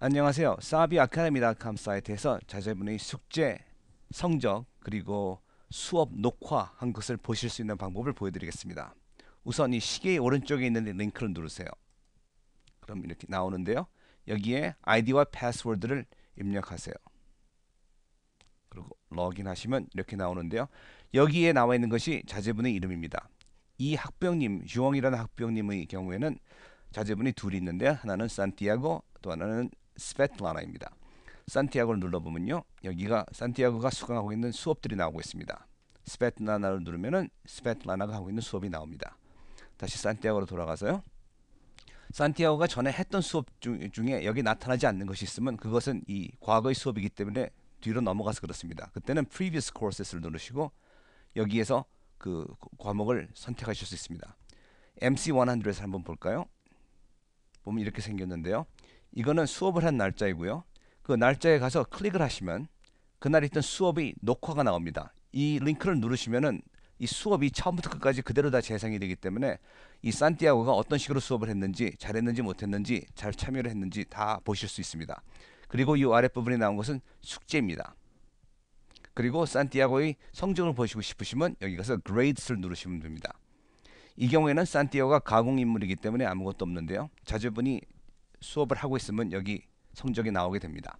안녕하세요. 사비 아카데미닷컴 사이트에서 자제분의 숙제, 성적 그리고 수업 녹화한 것을 보실 수 있는 방법을 보여드리겠습니다. 우선 이시계 오른쪽에 있는 링크를 누르세요. 그럼 이렇게 나오는데요. 여기에 아이디와 패스워드를 입력하세요. 그리고 로그인하시면 이렇게 나오는데요. 여기에 나와 있는 것이 자제분의 이름입니다. 이 학병님, 유엉이라는 학병님의 경우에는 자제분이 둘이 있는데 하나는 산티아고 또 하나는 스페틀라나입니다. 산티아고를 눌러보면요. 여기가 산티아고가 수강하고 있는 수업들이 나오고 있습니다. 스페틀라나를 누르면은 스페틀라나가 하고 있는 수업이 나옵니다. 다시 산티아고로 돌아가서요. 산티아고가 전에 했던 수업 중, 중에 여기 나타나지 않는 것이 있으면 그것은 이 과거의 수업이기 때문에 뒤로 넘어가서 그렇습니다. 그때는 previous courses를 누르시고 여기에서 그 과목을 선택하실 수 있습니다. MC100에서 한번 볼까요? 보면 이렇게 생겼는데요. 이거는 수업을 한 날짜이고요. 그 날짜에 가서 클릭을 하시면 그날 있던 수업이 녹화가 나옵니다. 이 링크를 누르시면은 이 수업이 처음부터 끝까지 그대로 다 재생이 되기 때문에 이 산티아고가 어떤 식으로 수업을 했는지 잘했는지 못했는지 잘 참여를 했는지 다 보실 수 있습니다. 그리고 이 아랫부분에 나온 것은 숙제입니다. 그리고 산티아고의 성적을 보시고 싶으시면 여기 가서 Grades를 누르시면 됩니다. 이 경우에는 산티아고가 가공인물이기 때문에 아무것도 없는데요. 자제분이 수업을 하고 있으면 여기 성적이 나오게 됩니다.